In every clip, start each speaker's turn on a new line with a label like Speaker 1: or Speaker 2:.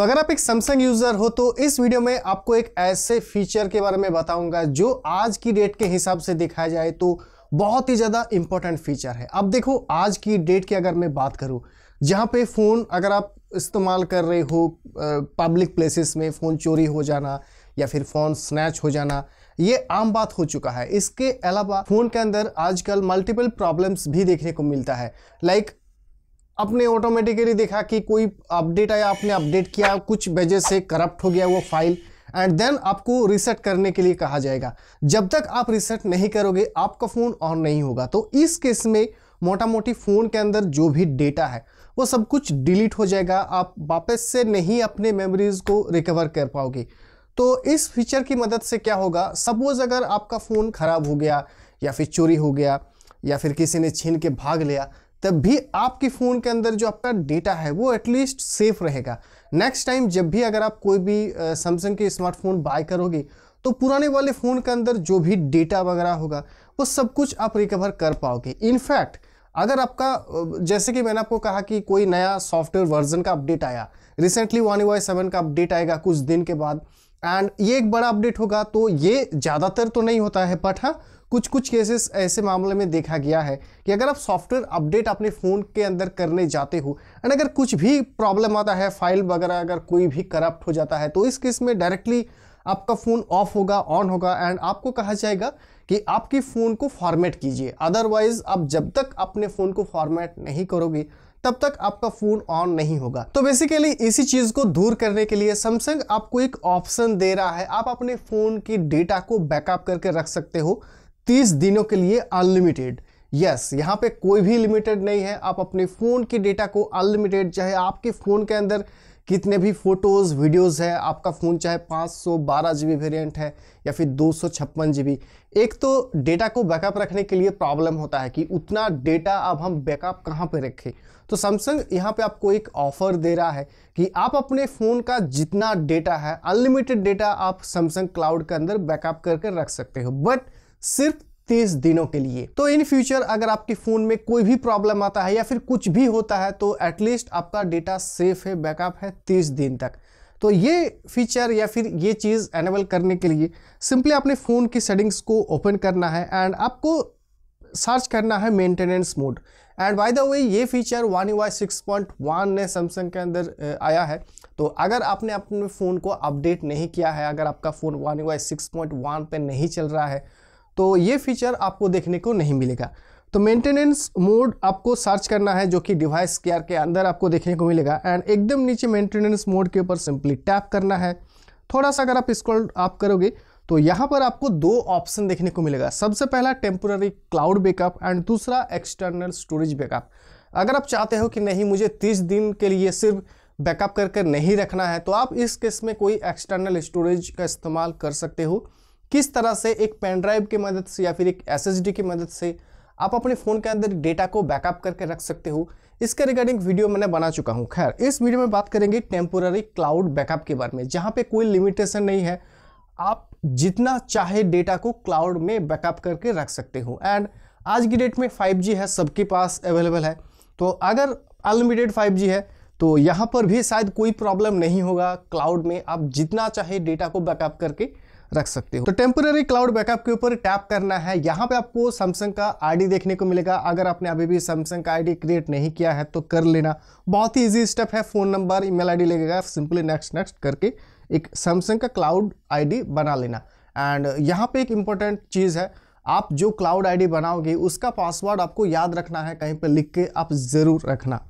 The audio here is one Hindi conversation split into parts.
Speaker 1: तो अगर आप एक सैमसंग यूजर हो तो इस वीडियो में आपको एक ऐसे फीचर के बारे में बताऊंगा जो आज की डेट के हिसाब से दिखाया जाए तो बहुत ही ज़्यादा इंपॉर्टेंट फीचर है अब देखो आज की डेट की अगर मैं बात करूँ जहाँ पे फ़ोन अगर आप इस्तेमाल कर रहे हो पब्लिक प्लेसेस में फ़ोन चोरी हो जाना या फिर फ़ोन स्नैच हो जाना ये आम बात हो चुका है इसके अलावा फ़ोन के अंदर आजकल मल्टीपल प्रॉब्लम्स भी देखने को मिलता है लाइक अपने ऑटोमेटिकली देखा कि कोई अपडेट आया आपने अपडेट किया कुछ वजह से करप्ट हो गया वो फाइल एंड देन आपको रिसेट करने के लिए कहा जाएगा जब तक आप रिसेट नहीं करोगे आपका फ़ोन ऑन नहीं होगा तो इस केस में मोटा मोटी फ़ोन के अंदर जो भी डेटा है वो सब कुछ डिलीट हो जाएगा आप वापस से नहीं अपने मेमोरीज़ को रिकवर कर पाओगे तो इस फीचर की मदद से क्या होगा सपोज़ अगर आपका फ़ोन ख़राब हो गया या फिर चोरी हो गया या फिर किसी ने छीन के भाग लिया तब भी आपके फ़ोन के अंदर जो आपका डेटा है वो एटलीस्ट सेफ रहेगा नेक्स्ट टाइम जब भी अगर आप कोई भी सैमसंग के स्मार्टफोन बाय करोगे तो पुराने वाले फ़ोन के अंदर जो भी डेटा वगैरह होगा वो सब कुछ आप रिकवर कर पाओगे इनफैक्ट अगर आपका जैसे कि मैंने आपको कहा कि कोई नया सॉफ्टवेयर वर्जन का अपडेट आया रिसेंटली वन वाई सेवन का अपडेट आएगा कुछ दिन के बाद एंड ये एक बड़ा अपडेट होगा तो ये ज़्यादातर तो नहीं होता है बट हाँ कुछ कुछ केसेस ऐसे मामले में देखा गया है कि अगर आप सॉफ्टवेयर अपडेट अपने फ़ोन के अंदर करने जाते हो एंड अगर कुछ भी प्रॉब्लम आता है फाइल वगैरह अगर कोई भी करप्ट हो जाता है तो इस केस में डायरेक्टली आपका फ़ोन ऑफ होगा ऑन होगा एंड आपको कहा जाएगा कि आपके फ़ोन को फॉर्मेट कीजिए अदरवाइज़ आप जब तक अपने फ़ोन को फॉर्मेट नहीं करोगे तब तक आपका फ़ोन ऑन नहीं होगा तो बेसिकली इसी चीज़ को दूर करने के लिए सैमसंग आपको एक ऑप्शन दे रहा है आप अपने फ़ोन की डेटा को बैकअप करके रख सकते हो तीस दिनों के लिए अनलिमिटेड यस yes, यहाँ पे कोई भी लिमिटेड नहीं है आप अपने फ़ोन की डेटा को अनलिमिटेड चाहे आपके फ़ोन के अंदर कितने भी फ़ोटोज़ वीडियोज़ है आपका फ़ोन चाहे पाँच सौ बारह जी बी वेरियंट है या फिर दो सौ छप्पन जी बी एक तो डेटा को बैकअप रखने के लिए प्रॉब्लम होता है कि उतना डेटा अब हम बैकअप कहाँ पे रखें तो सैमसंग यहाँ पे आपको एक ऑफ़र दे रहा है कि आप अपने फ़ोन का जितना डेटा है अनलिमिटेड डेटा आप सैमसंग क्लाउड के अंदर बैकअप करके रख सकते हो बट सिर्फ तीस दिनों के लिए तो इन फ्यूचर अगर आपके फोन में कोई भी प्रॉब्लम आता है या फिर कुछ भी होता है तो एटलीस्ट आपका डेटा सेफ है बैकअप है तीस दिन तक तो ये फीचर या फिर ये चीज़ एनेबल करने के लिए सिंपली आपने फ़ोन की सेटिंग्स को ओपन करना है एंड आपको सर्च करना है maintenance mode and by the way ये feature One UI six point one ने सैमसंग के अंदर आया है तो अगर आपने अपने फ़ोन को अपडेट नहीं किया है अगर आपका phone One UI six point one पर नहीं चल रहा है तो ये फीचर आपको देखने को नहीं मिलेगा तो मेंटेनेंस मोड आपको सर्च करना है जो कि डिवाइस केयर के अंदर आपको देखने को मिलेगा एंड एकदम नीचे मेंटेनेंस मोड के ऊपर सिंपली टैप करना है थोड़ा सा अगर आप स्क्रॉल आप करोगे तो यहाँ पर आपको दो ऑप्शन देखने को मिलेगा सबसे पहला टेम्पोररी क्लाउड बैकअप एंड दूसरा एक्सटर्नल स्टोरेज बैकअप अगर आप चाहते हो कि नहीं मुझे तीस दिन के लिए सिर्फ बैकअप करके नहीं रखना है तो आप इस केस में कोई एक्सटर्नल स्टोरेज का इस्तेमाल कर सकते हो किस तरह से एक पेन ड्राइव की मदद से या फिर एक एस की मदद से आप अपने फ़ोन के अंदर डेटा को बैकअप करके रख सकते हो इसके रिगार्डिंग वीडियो मैंने बना चुका हूँ खैर इस वीडियो में बात करेंगे टेम्पोररी क्लाउड बैकअप के बारे में जहाँ पर कोई लिमिटेशन नहीं है आप जितना चाहे डेटा को क्लाउड में बैकअप करके रख सकते हो एंड आज की डेट में 5G है सबके पास अवेलेबल है तो अगर अनलिमिटेड 5G है तो यहाँ पर भी शायद कोई प्रॉब्लम नहीं होगा क्लाउड में आप जितना चाहे डेटा को बैकअप करके रख सकते हो तो टेम्पररी क्लाउड बैकअप के ऊपर टैप करना है यहाँ पे आपको सैमसंग का आईडी देखने को मिलेगा अगर आपने अभी भी सैमसंग का आईडी क्रिएट नहीं किया है तो कर लेना बहुत ही ईजी स्टेप है फोन नंबर ईमेल आईडी लगेगा सिंपली नेक्स्ट नेक्स्ट करके एक सैमसंग का क्लाउड आई बना लेना एंड यहाँ पे एक इंपॉर्टेंट चीज़ है आप जो क्लाउड आई बनाओगे उसका पासवर्ड आपको याद रखना है कहीं पर लिख के आप ज़रूर रखना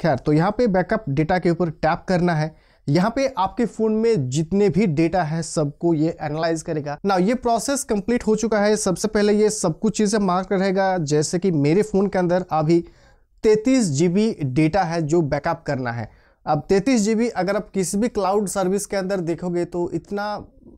Speaker 1: खैर तो यहाँ पे बैकअप डेटा के ऊपर टैप करना है यहाँ पे आपके फोन में जितने भी डेटा है सबको ये एनालाइज करेगा ना ये प्रोसेस कंप्लीट हो चुका है सबसे पहले ये सब कुछ चीज़ें मार्क रहेगा जैसे कि मेरे फ़ोन के अंदर अभी तैतीस जी डेटा है जो बैकअप करना है अब तैतीस जी अगर आप किसी भी क्लाउड सर्विस के अंदर देखोगे तो इतना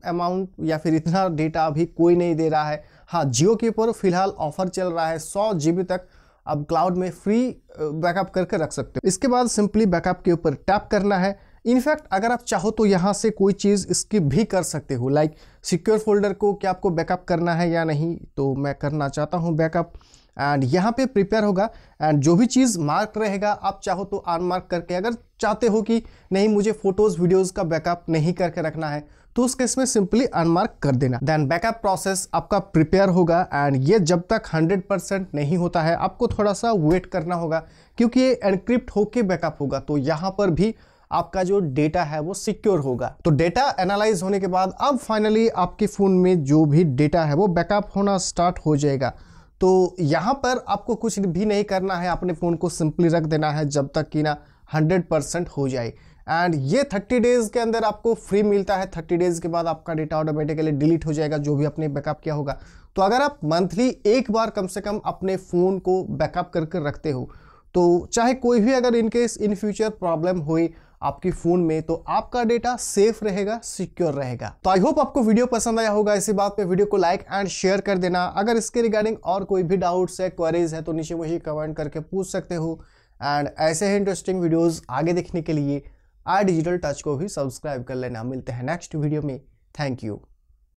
Speaker 1: अमाउंट या फिर इतना डेटा अभी कोई नहीं दे रहा है हाँ जियो के ऊपर फिलहाल ऑफर चल रहा है सौ जी तक अब क्लाउड में फ्री बैकअप करके रख सकते हो इसके बाद सिंपली बैकअप के ऊपर टैप करना है इनफैक्ट अगर आप चाहो तो यहाँ से कोई चीज़ स्किप भी कर सकते हो लाइक सिक्योर फोल्डर को क्या आपको बैकअप करना है या नहीं तो मैं करना चाहता हूँ बैकअप एंड यहाँ पे प्रिपेयर होगा एंड जो भी चीज़ मार्क रहेगा आप चाहो तो अनमार्क करके अगर चाहते हो कि नहीं मुझे फोटोज़ वीडियोज़ का बैकअप नहीं करके रखना है तो उस केस में सिंपली अनमार्क कर देना देन बैकअप प्रोसेस आपका प्रिपेयर होगा एंड ये जब तक 100% नहीं होता है आपको थोड़ा सा वेट करना होगा क्योंकि ये एनक्रिप्ट होके बैकअप होगा तो यहाँ पर भी आपका जो डेटा है वो सिक्योर होगा तो डेटा एनालाइज होने के बाद अब फाइनली आपके फ़ोन में जो भी डेटा है वो बैकअप होना स्टार्ट हो जाएगा तो यहाँ पर आपको कुछ भी नहीं करना है अपने फ़ोन को सिंपली रख देना है जब तक कि ना हंड्रेड परसेंट हो जाए एंड ये थर्टी डेज़ के अंदर आपको फ्री मिलता है थर्टी डेज़ के बाद आपका डेटा ऑटोमेटिकली डिलीट हो जाएगा जो भी आपने बैकअप किया होगा तो अगर आप मंथली एक बार कम से कम अपने फ़ोन को बैकअप करके रखते हो तो चाहे कोई भी अगर इनकेस इन फ्यूचर प्रॉब्लम हुई आपके फोन में तो आपका डेटा सेफ रहेगा सिक्योर रहेगा तो आई होप आपको वीडियो पसंद आया होगा इसी बात पे वीडियो को लाइक एंड शेयर कर देना अगर इसके रिगार्डिंग और कोई भी डाउट्स है क्वेरीज है तो नीचे मुझे कमेंट करके पूछ सकते हो एंड ऐसे ही इंटरेस्टिंग वीडियोज आगे देखने के लिए आई डिजिटल टच को भी सब्सक्राइब कर लेना मिलते हैं नेक्स्ट वीडियो में थैंक यू